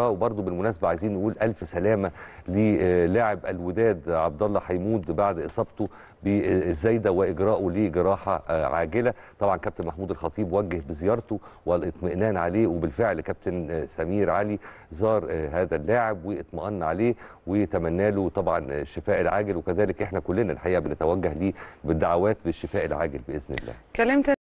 وبرضه بالمناسبه عايزين نقول الف سلامه للاعب الوداد عبد الله حيمود بعد اصابته بالزايده واجراءه لجراحه آه، عاجله طبعا كابتن محمود الخطيب وجه بزيارته والاطمئنان عليه وبالفعل كابتن آه، سمير علي زار آه، هذا اللاعب واطمئن عليه وتمنى له طبعا الشفاء العاجل وكذلك احنا كلنا الحقيقه بنتوجه ليه بالدعوات بالشفاء العاجل باذن الله